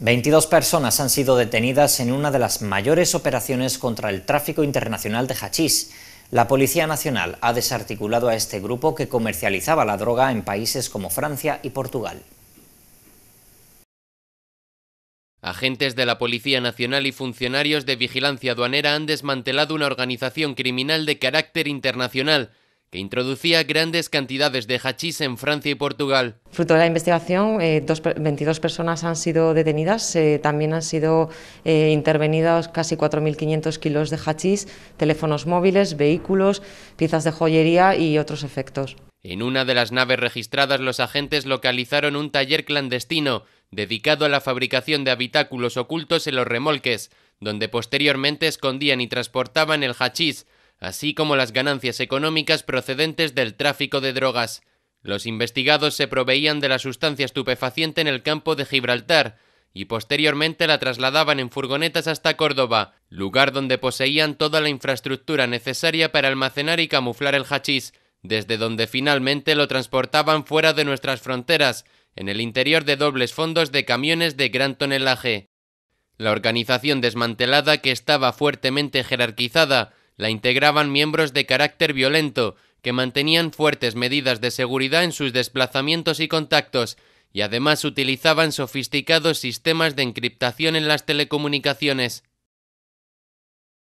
22 personas han sido detenidas en una de las mayores operaciones contra el tráfico internacional de hachís. La Policía Nacional ha desarticulado a este grupo que comercializaba la droga en países como Francia y Portugal. Agentes de la Policía Nacional y funcionarios de vigilancia aduanera han desmantelado una organización criminal de carácter internacional que introducía grandes cantidades de hachís en Francia y Portugal. Fruto de la investigación, 22 eh, personas han sido detenidas, eh, también han sido eh, intervenidos casi 4.500 kilos de hachís, teléfonos móviles, vehículos, piezas de joyería y otros efectos. En una de las naves registradas, los agentes localizaron un taller clandestino dedicado a la fabricación de habitáculos ocultos en los remolques, donde posteriormente escondían y transportaban el hachís, así como las ganancias económicas procedentes del tráfico de drogas. Los investigados se proveían de la sustancia estupefaciente en el campo de Gibraltar y posteriormente la trasladaban en furgonetas hasta Córdoba, lugar donde poseían toda la infraestructura necesaria para almacenar y camuflar el hachís, desde donde finalmente lo transportaban fuera de nuestras fronteras, en el interior de dobles fondos de camiones de gran tonelaje. La organización desmantelada, que estaba fuertemente jerarquizada, la integraban miembros de carácter violento, que mantenían fuertes medidas de seguridad en sus desplazamientos y contactos, y además utilizaban sofisticados sistemas de encriptación en las telecomunicaciones.